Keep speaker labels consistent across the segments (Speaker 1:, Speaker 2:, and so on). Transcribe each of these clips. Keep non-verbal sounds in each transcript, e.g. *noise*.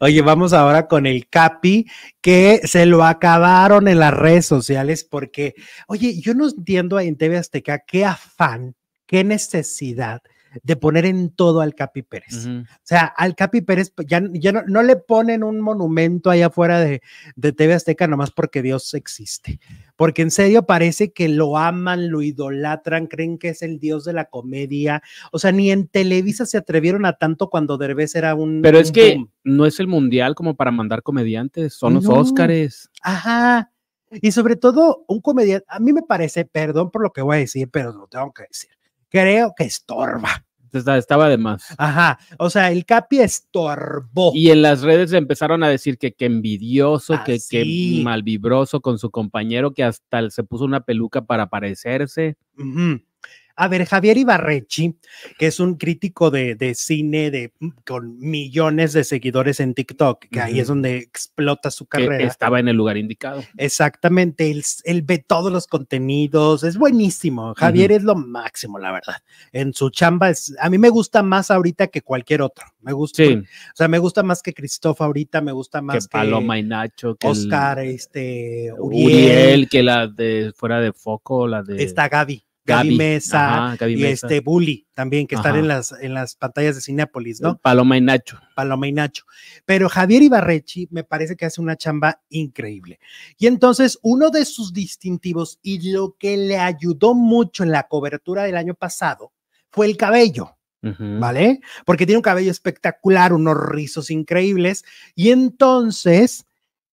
Speaker 1: Oye, vamos ahora con el Capi, que se lo acabaron en las redes sociales porque, oye, yo no entiendo en TV Azteca qué afán, qué necesidad de poner en todo al Capi Pérez. O sea, al Capi Pérez pues, ya, ya no, le ponen un monumento allá afuera de, de TV Azteca nomás porque Dios existe. Porque en serio parece que lo aman, lo idolatran, creen que es el Dios de la comedia. O sea, ni en Televisa se atrevieron a tanto cuando Derbez era un... Pero es que
Speaker 2: no es el mundial como para mandar comediantes, son los Óscares.
Speaker 1: Ajá. Y sobre todo, un comediante, a mí me parece, perdón por lo que voy a decir, pero lo tengo que decir, creo que
Speaker 2: estorba estaba de más. Ajá, o sea, el Capi estorbó. Y en las redes empezaron a decir que, qué envidioso, que, ah, qué malvibroso con su compañero, que hasta se puso una peluca para parecerse.
Speaker 1: Ajá. A ver, Javier Ibarrechi, que es un crítico de, cine de, mm, con millones de seguidores en TikTok, que ahí es donde explota su e carrera. estaba
Speaker 2: en el lugar indicado.
Speaker 1: Exactamente, él, ve todos los contenidos, es buenísimo. Javier es lo máximo, la verdad. En su chamba, es, a mí me gusta más ahorita que cualquier otro. Me gusta. O sea, me gusta más que Cristóbal ahorita, me gusta más que, que Paloma y Nacho,
Speaker 2: que Oscar,
Speaker 1: este, Uriel, Uriel,
Speaker 2: que la de fuera de foco, la de. Está Gaby. Gaby, Mesa, y este Bully también, que están en las,
Speaker 1: en las pantallas de Sinápolis, ¿no?
Speaker 2: Paloma y Nacho. Paloma y Nacho.
Speaker 1: Pero Javier Ibarrechi me parece que hace una chamba increíble. Y entonces, uno de sus distintivos y lo que le ayudó mucho en la cobertura del año pasado fue el cabello. ¿Vale? Porque tiene un cabello espectacular, unos rizos increíbles. Y entonces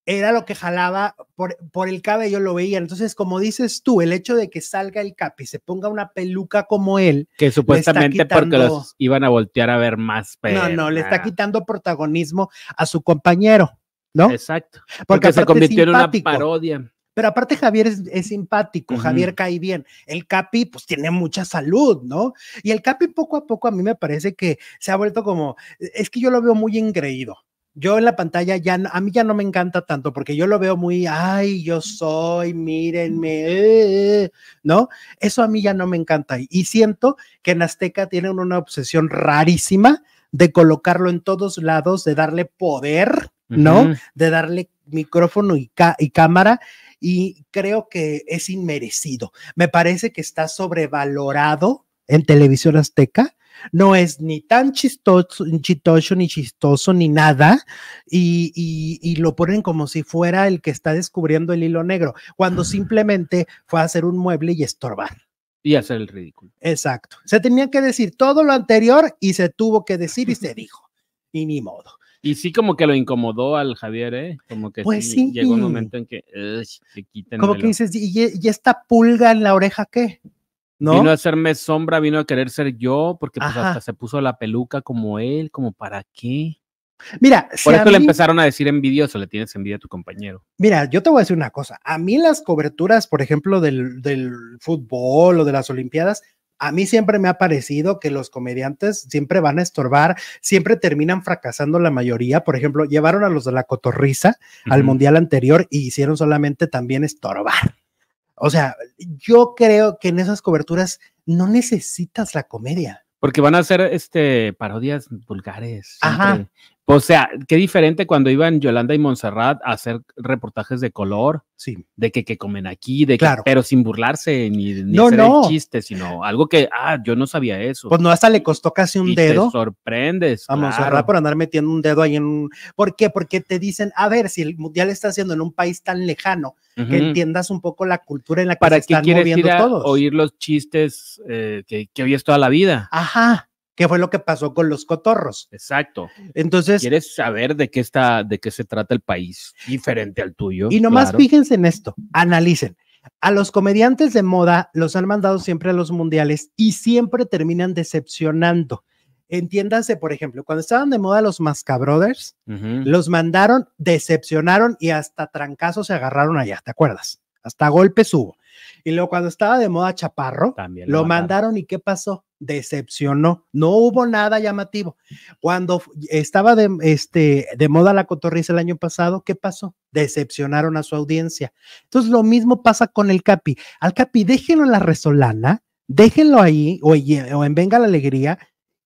Speaker 1: era lo que jalaba por, el cabello lo veían. Entonces, como dices tú, el hecho de que salga el Capi, se ponga una peluca como él. Que supuestamente porque los
Speaker 2: iban a voltear a ver más. Pena. No, no, le está
Speaker 1: quitando protagonismo a su compañero, ¿no? Exacto. Porque, se convirtió en una parodia. Pero aparte Javier es, simpático, Javier cae bien. El Capi pues tiene mucha salud, ¿no? Y el Capi poco a poco a mí me parece que se ha vuelto como, es que yo lo veo muy engreído yo en la pantalla ya a mí ya no me encanta tanto porque yo lo veo muy, ay, yo soy, mírenme, eh, eh, eh", ¿no? Eso a mí ya no me encanta y siento que en Azteca tienen una obsesión rarísima de colocarlo en todos lados, de darle poder, ¿no? De darle micrófono y, y cámara y creo que es inmerecido. Me parece que está sobrevalorado en televisión azteca. No es ni tan chistoso, ni chistoso, ni nada, y, lo ponen como si fuera el que está descubriendo el hilo negro, cuando simplemente fue a hacer un mueble y estorbar.
Speaker 2: Y hacer el ridículo.
Speaker 1: Exacto. Se tenía que decir todo lo anterior y se tuvo que decir y se *laughs* dijo. Y
Speaker 2: ni modo. Y sí, como que lo incomodó al Javier, ¿eh? Como que pues llegó un momento en que se Como que dices,
Speaker 1: ¿y, ¿y, esta pulga en la oreja qué?
Speaker 2: ¿No? Vino a hacerme sombra, vino a querer ser yo, porque pues, hasta se puso la peluca como él, como para qué.
Speaker 1: Mira, por eso le empezaron
Speaker 2: a decir envidioso, le tienes envidia a tu compañero.
Speaker 1: Mira, yo te voy a decir una cosa. A mí las coberturas, por ejemplo, del, fútbol o de las Olimpiadas, a mí siempre me ha parecido que los comediantes siempre van a estorbar, siempre terminan fracasando la mayoría. Por ejemplo, llevaron a los de la cotorriza al mundial anterior y hicieron solamente también estorbar. O sea, yo creo que en esas coberturas no necesitas la comedia.
Speaker 2: Porque van a ser este parodias vulgares. Ajá. O sea, qué diferente cuando iban Yolanda y Montserrat a hacer reportajes de color. Sí. De que, que comen aquí, de pero sin burlarse ni, ni hacer no. chiste, sino algo que, ah, yo no sabía eso. Pues no,
Speaker 1: hasta le costó casi un y dedo. Te
Speaker 2: sorprendes. A claro. por
Speaker 1: andar metiendo un dedo ahí en un. ¿Por qué? Porque te dicen, a ver, si el mundial está haciendo en un país tan lejano, que entiendas un poco la cultura en la que ¿Para se están moviendo a
Speaker 2: Oír los chistes eh, que, que oyes toda la vida. Ajá qué fue lo que pasó con los cotorros. Exacto. Entonces. Quieres saber de qué está, de qué se trata el país diferente al tuyo. Y nomás más, fíjense
Speaker 1: en esto, analicen. A los comediantes de moda los han mandado siempre a los mundiales y siempre terminan decepcionando. Entiéndase, por ejemplo, cuando estaban de moda los Masca Brothers,
Speaker 2: los
Speaker 1: mandaron, decepcionaron y hasta trancazos se agarraron allá, ¿te acuerdas? hasta golpes hubo. Y luego cuando estaba de moda Chaparro, También lo, mandaron. y ¿qué pasó? Decepcionó, no hubo nada llamativo. Cuando estaba de, este, de moda la cotorriza el año pasado, ¿qué pasó? Decepcionaron a su audiencia. Entonces lo mismo pasa con el Capi. Al Capi déjenlo en la resolana, déjenlo ahí o en Venga la Alegría,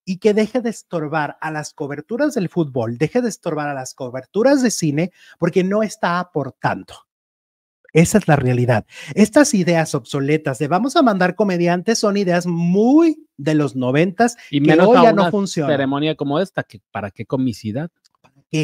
Speaker 1: y que deje de estorbar a las coberturas del fútbol, deje de estorbar a las coberturas de cine, porque no está aportando. Esa es la realidad. Estas ideas obsoletas de vamos a mandar comediantes son ideas muy de los
Speaker 2: noventas y que hoy ya no funcionan. Ceremonia como esta, que para qué comicidad.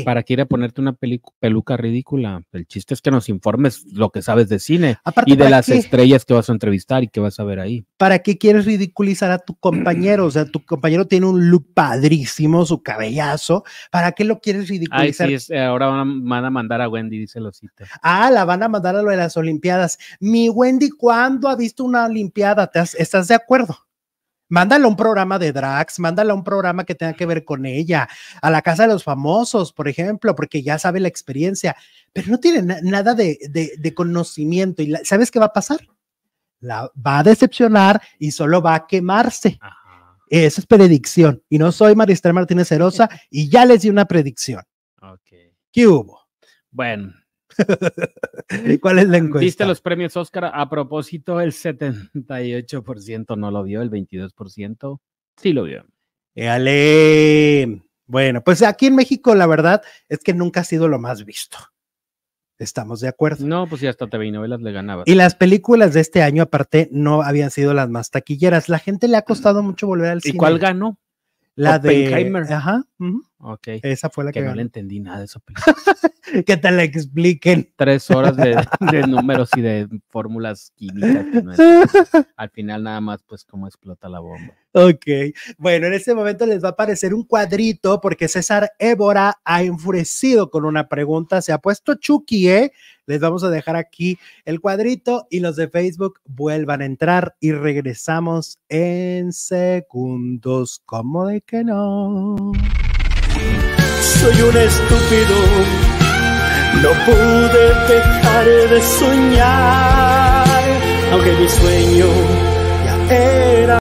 Speaker 2: Para qué ir a ponerte una peluca ridícula. El chiste es que nos informes lo que sabes de cine y de las estrellas que vas a entrevistar y que vas a ver ahí.
Speaker 1: ¿Para qué quieres ridiculizar a tu compañero? O sea, tu compañero tiene un look padrísimo, su cabellazo. ¿Para qué lo quieres ridiculizar?
Speaker 2: sí, eh, ahora van a, mandar a Wendy, dice Losita.
Speaker 1: Ah, la van a mandar a lo de las Olimpiadas. Mi Wendy, ¿cuándo ha visto una Olimpiada? ¿Estás de acuerdo? Mándale un programa de drags, mándala un programa que tenga que ver con ella, a la casa de los famosos, por ejemplo, porque ya sabe la experiencia, pero no tiene nada de, conocimiento. ¿Y sabes qué va a pasar? La va a decepcionar y solo va a quemarse. Esa es predicción. Y no soy Maristela Martínez Herosa *laughs* y ya les di una predicción.
Speaker 2: Okay. ¿Qué hubo? Bueno, ¿Y ¿Cuál es la ah, encuesta? ¿Viste los premios Oscar? A propósito, el 78% no lo vio, el 22% sí lo vio.
Speaker 1: ¡Éale! Bueno, pues aquí en México la verdad es que nunca ha sido lo más visto. Estamos de acuerdo.
Speaker 2: No, pues ya hasta TV y novelas le ganaba. Y las
Speaker 1: películas de este año, aparte, no habían sido las más taquilleras. La gente le ha costado mucho volver al cine. ¿Y cuál ganó? La de. Ajá.
Speaker 2: Ok. Esa fue la que. no le entendí nada de *laughs* eso que te la expliquen. Tres horas de, *laughs* números y de fórmulas químicas. Al final, nada más, pues, cómo explota la bomba.
Speaker 1: Ok. Bueno, en este momento les va a aparecer un cuadrito porque César Évora ha enfurecido con una pregunta. Se ha puesto Chucky, ¿eh? Les vamos a dejar aquí el cuadrito y los de Facebook vuelvan a entrar y regresamos en segundos. como de que no? Soy un estúpido, no pude dejar de soñar, aunque mi sueño ya era.